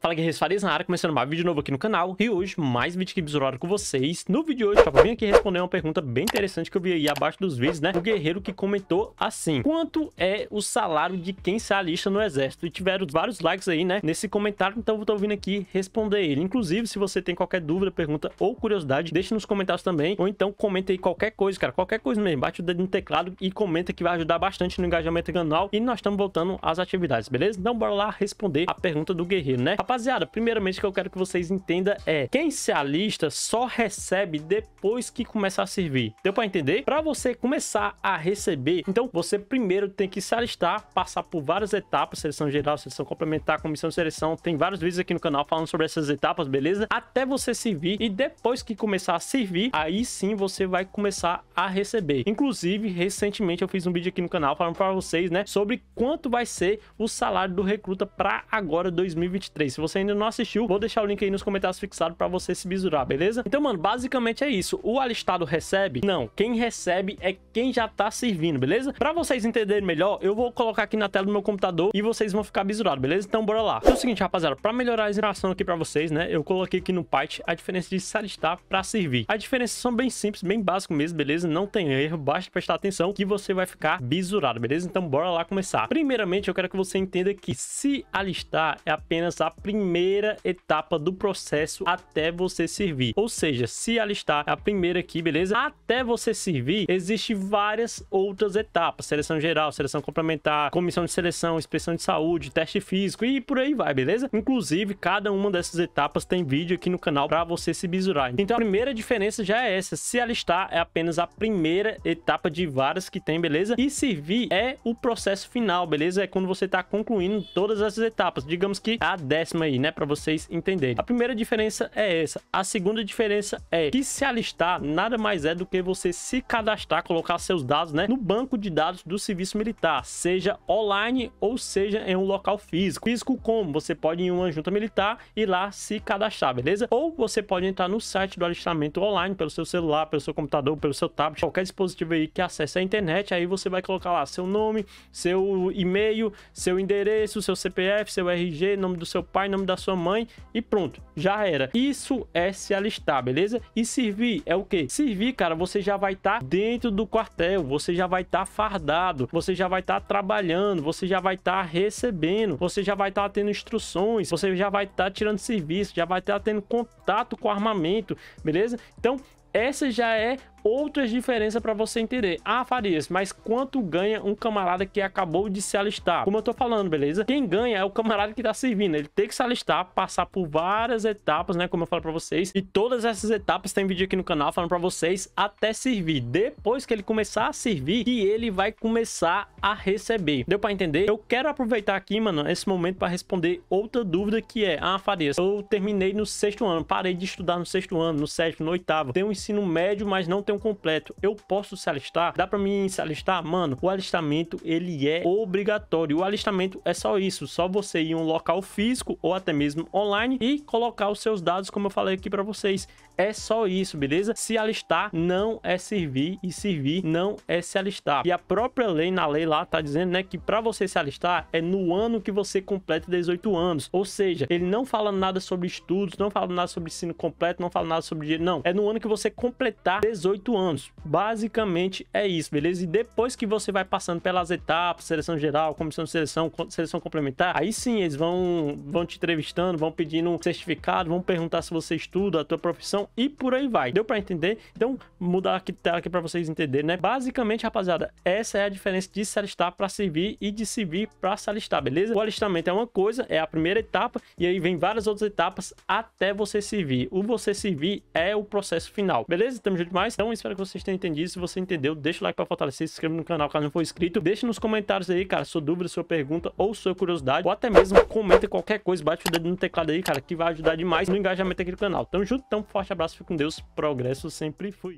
Fala Guerreiros Farias na área, começando mais vídeo novo aqui no canal E hoje, mais vídeo aqui Bizurado com vocês No vídeo de hoje, eu vim aqui responder uma pergunta bem interessante que eu vi aí abaixo dos vídeos, né O guerreiro que comentou assim Quanto é o salário de quem se alista no exército? E tiveram vários likes aí, né, nesse comentário Então eu tô vindo aqui responder ele Inclusive, se você tem qualquer dúvida, pergunta ou curiosidade Deixa nos comentários também Ou então comenta aí qualquer coisa, cara, qualquer coisa mesmo Bate o dedo no teclado e comenta que vai ajudar bastante no engajamento do canal E nós estamos voltando às atividades, beleza? Então bora lá responder a pergunta do guerreiro, né? Rapaziada, primeiramente o que eu quero que vocês entendam é quem se alista só recebe depois que começar a servir. Deu para entender? Para você começar a receber, então você primeiro tem que se alistar, passar por várias etapas, seleção geral, seleção complementar, comissão de seleção, tem vários vídeos aqui no canal falando sobre essas etapas, beleza? Até você servir e depois que começar a servir, aí sim você vai começar a receber. Inclusive, recentemente eu fiz um vídeo aqui no canal falando para vocês, né, sobre quanto vai ser o salário do recruta para agora 2023. Se você ainda não assistiu, vou deixar o link aí nos comentários fixado para você se bisurar, beleza? Então, mano, basicamente é isso. O alistado recebe? Não. Quem recebe é quem já tá servindo, beleza? Para vocês entenderem melhor, eu vou colocar aqui na tela do meu computador e vocês vão ficar bisurados, beleza? Então, bora lá. Então, é o seguinte, rapaziada, para melhorar a geração aqui para vocês, né? Eu coloquei aqui no Python a diferença de se alistar para servir. As diferenças são bem simples, bem básico mesmo, beleza? Não tem erro, basta prestar atenção que você vai ficar bisurado, beleza? Então, bora lá começar. Primeiramente, eu quero que você entenda que se alistar é apenas a primeira etapa do processo até você servir. Ou seja, se alistar é a primeira aqui, beleza? Até você servir, existe várias outras etapas. Seleção geral, seleção complementar, comissão de seleção, inspeção de saúde, teste físico e por aí vai, beleza? Inclusive, cada uma dessas etapas tem vídeo aqui no canal para você se bisurar. Então, a primeira diferença já é essa. Se alistar é apenas a primeira etapa de várias que tem, beleza? E servir é o processo final, beleza? É quando você tá concluindo todas essas etapas. Digamos que a décima próxima aí, né? Para vocês entenderem. A primeira diferença é essa. A segunda diferença é que se alistar nada mais é do que você se cadastrar, colocar seus dados, né? No banco de dados do serviço militar, seja online ou seja em um local físico. Físico como? Você pode ir em uma junta militar e lá se cadastrar, beleza? Ou você pode entrar no site do alistamento online pelo seu celular, pelo seu computador, pelo seu tablet, qualquer dispositivo aí que acesse a internet, aí você vai colocar lá seu nome, seu e-mail, seu endereço, seu CPF, seu RG, nome do seu pai, pai, nome da sua mãe e pronto, já era. Isso é se alistar, beleza? E servir é o que? Servir, cara, você já vai estar tá dentro do quartel, você já vai estar tá fardado, você já vai estar tá trabalhando, você já vai estar tá recebendo, você já vai estar tá tendo instruções, você já vai estar tá tirando serviço, já vai estar tendo contato com armamento, beleza? Então, essa já é outras diferenças para você entender. Ah, Farias, mas quanto ganha um camarada que acabou de se alistar? Como eu tô falando, beleza? Quem ganha é o camarada que tá servindo. Ele tem que se alistar, passar por várias etapas, né? Como eu falo para vocês. E todas essas etapas tem vídeo aqui no canal falando para vocês até servir. Depois que ele começar a servir, que ele vai começar a receber. Deu para entender? Eu quero aproveitar aqui, mano, esse momento para responder outra dúvida que é, ah, Farias, eu terminei no sexto ano, parei de estudar no sexto ano, no sétimo, no oitavo. Tenho um ensino médio, mas não tenho completo, eu posso se alistar? Dá pra mim se alistar? Mano, o alistamento, ele é obrigatório. O alistamento é só isso, só você ir em um local físico ou até mesmo online e colocar os seus dados, como eu falei aqui pra vocês. É só isso, beleza? Se alistar não é servir e servir não é se alistar. E a própria lei, na lei lá, tá dizendo, né, que pra você se alistar é no ano que você completa 18 anos. Ou seja, ele não fala nada sobre estudos, não fala nada sobre ensino completo, não fala nada sobre dinheiro, não. É no ano que você completar 18 oito anos. Basicamente é isso, beleza? E depois que você vai passando pelas etapas, seleção geral, comissão de seleção, seleção complementar, aí sim eles vão, vão te entrevistando, vão pedindo um certificado, vão perguntar se você estuda, a tua profissão e por aí vai. Deu para entender? Então, mudar aqui tela tá aqui para vocês entenderem, né? Basicamente, rapaziada, essa é a diferença de se alistar para servir e de servir para se alistar, beleza? O alistamento é uma coisa, é a primeira etapa e aí vem várias outras etapas até você servir. O você servir é o processo final, beleza? Tamo junto mais. Então, então, espero que vocês tenham entendido. Se você entendeu, deixa o like para fortalecer, se inscreva no canal caso não for inscrito. Deixe nos comentários aí, cara, sua dúvida, sua pergunta ou sua curiosidade. Ou até mesmo comenta qualquer coisa, bate o dedo no teclado aí, cara, que vai ajudar demais no engajamento aqui do canal. Tamo junto, então forte abraço, fique com Deus, progresso sempre fui.